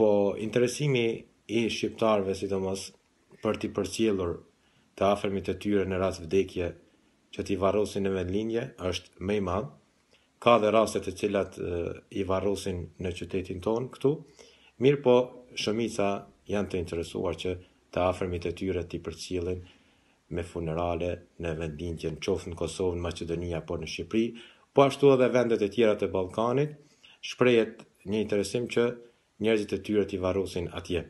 po interesimi i shqiptarëve sidomos për të përcjellur të afërmit e tyre në rast vdekje që t'i varrosin në vendlinje është më i madh. Ka dhe raste të cilat e, i varrosin në qytetin ton këtu. Mirë po, shumica janë të interesuar që të afërmit e tyre t'i përcjellin me funerale në vendin qoftë në Kosovë, në Maqedoni apo në Shqipëri, po ashtu edhe vendet e tjera të Ballkanit, shprehet një interesim që Njerëzit e tyre i varrosin atje.